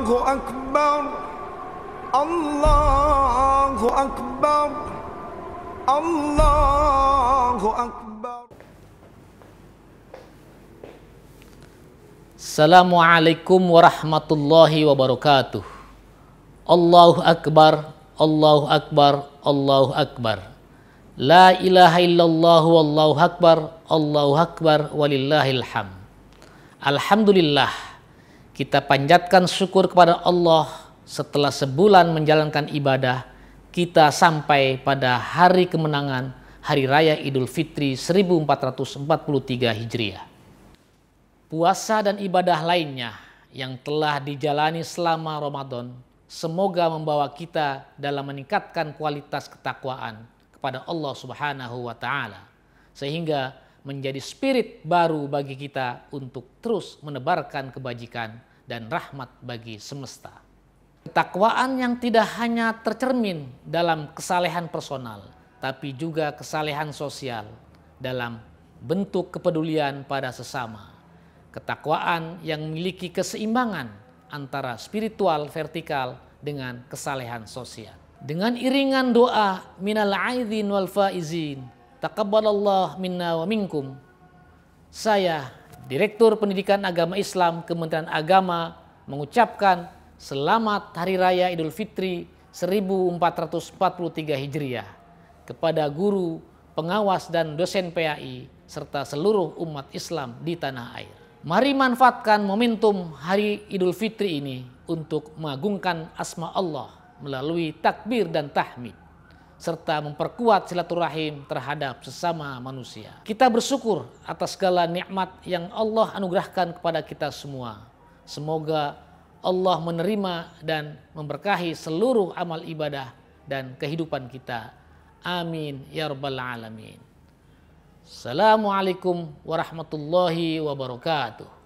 Allahu Akbar Allahu Akbar Allahu Akbar Assalamualaikum warahmatullahi wabarakatuh Allahu Akbar Allahu Akbar Allahu Akbar La ilaha illallah wallahu akbar Allahu akbar walillahil ham Alhamdulillah kita panjatkan syukur kepada Allah setelah sebulan menjalankan ibadah, kita sampai pada hari kemenangan, Hari Raya Idul Fitri 1443 Hijriah. Puasa dan ibadah lainnya yang telah dijalani selama Ramadan, semoga membawa kita dalam meningkatkan kualitas ketakwaan kepada Allah Subhanahu wa taala sehingga menjadi spirit baru bagi kita untuk terus menebarkan kebajikan dan rahmat bagi semesta. Ketakwaan yang tidak hanya tercermin dalam kesalehan personal, tapi juga kesalehan sosial dalam bentuk kepedulian pada sesama. Ketakwaan yang memiliki keseimbangan antara spiritual vertikal dengan kesalehan sosial. Dengan iringan doa minal aidin wal faizin, taqabbalallah minna wa minkum. Saya Direktur Pendidikan Agama Islam Kementerian Agama mengucapkan selamat Hari Raya Idul Fitri 1443 Hijriah kepada guru, pengawas dan dosen PAI serta seluruh umat Islam di tanah air. Mari manfaatkan momentum Hari Idul Fitri ini untuk mengagungkan asma Allah melalui takbir dan tahmid serta memperkuat silaturahim terhadap sesama manusia. Kita bersyukur atas segala nikmat yang Allah anugerahkan kepada kita semua. Semoga Allah menerima dan memberkahi seluruh amal ibadah dan kehidupan kita. Amin ya rabbal alamin. Assalamualaikum warahmatullahi wabarakatuh.